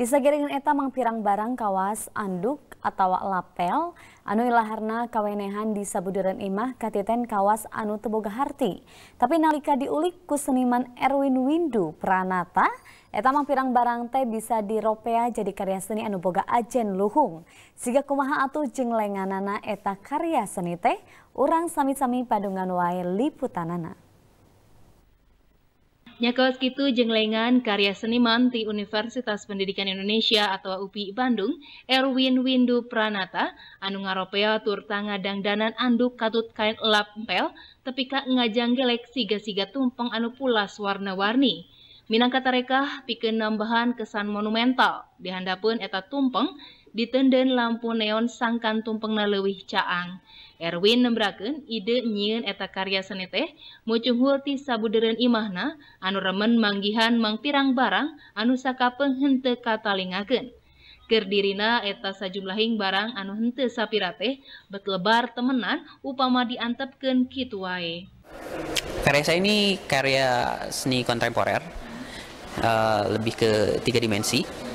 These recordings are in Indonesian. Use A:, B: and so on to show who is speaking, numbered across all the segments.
A: Disagiringan eta mangpirang barang kawas anduk atau lapel, anu ilaharna kawenehan di Sabuduran Imah katiten kawas anu teboga harti. Tapi nalika diulik ku Erwin Windu Pranata, eta mangpirang barang teh bisa diropea jadi karya seni anu boga ajen luhung. Siga kumaha atuh jeung lenganana eta karya seni teh, urang sami-sami padungan wae liputanana.
B: Nyakos Kitu Jenglengan karya seniman di Universitas Pendidikan Indonesia atau UPI Bandung, Erwin Windu Pranata, anu ngaropea tur tanga dangdanan anduk katut kain lap pel, tepika ngajang gelek siga-siga tumpeng anu pulas warna-warni. Minangkatarekah pikeun nambahan kesan monumental, dihandapun eta tumpeng, diten lampu neon sangkantumpe lewih caang Erwin nembraken ide nyiin eta karya sanete mocuhurti sabude Imahna anu remen manggihan mangng pirang-barang anusaka penghente katalingagen Kerdirina eteta sajumlahing barang anuhnte sappiraih beklebar temenan upama diantepken Kitue
C: karyasa ini karya seni kontemporer eh, lebih ke tiga dimensi.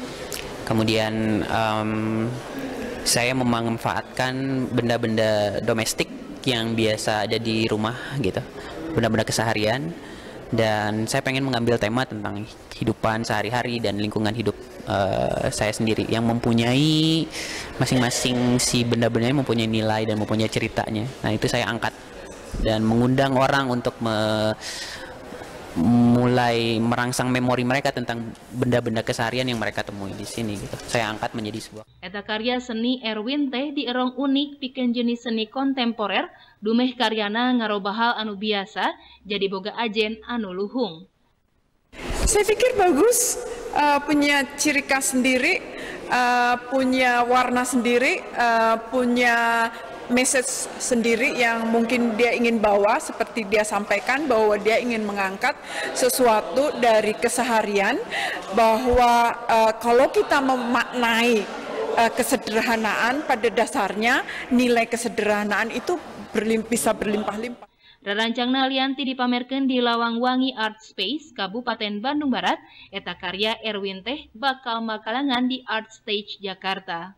C: kemudian um, saya memanfaatkan benda-benda domestik yang biasa ada di rumah gitu benda-benda keseharian dan saya pengen mengambil tema tentang kehidupan sehari-hari dan lingkungan hidup uh, saya sendiri yang mempunyai masing-masing si benda benda yang mempunyai nilai dan mempunyai ceritanya nah itu saya angkat dan mengundang orang untuk me mulai merangsang memori mereka tentang benda-benda keseharian yang mereka temui di sini gitu. Saya angkat menjadi sebuah.
B: Eta karya seni Erwin teh di erong unik pikeun jenis seni kontemporer, dumeh karyana ngarobahal anu biasa, jadi boga ajen anu luhung.
D: Saya pikir bagus, uh, punya ciri khas sendiri, uh, punya warna sendiri, uh, punya message sendiri yang mungkin dia ingin bawa seperti dia sampaikan bahwa dia ingin mengangkat sesuatu dari keseharian bahwa uh, kalau kita memaknai uh, kesederhanaan pada dasarnya nilai kesederhanaan itu berlim, bisa berlimpah-limpah.
B: Rancang Nalianti dipamerkan di Lawang Wangi Art Space, Kabupaten Bandung Barat, eta karya Erwin Teh bakal makalangan di Art Stage Jakarta.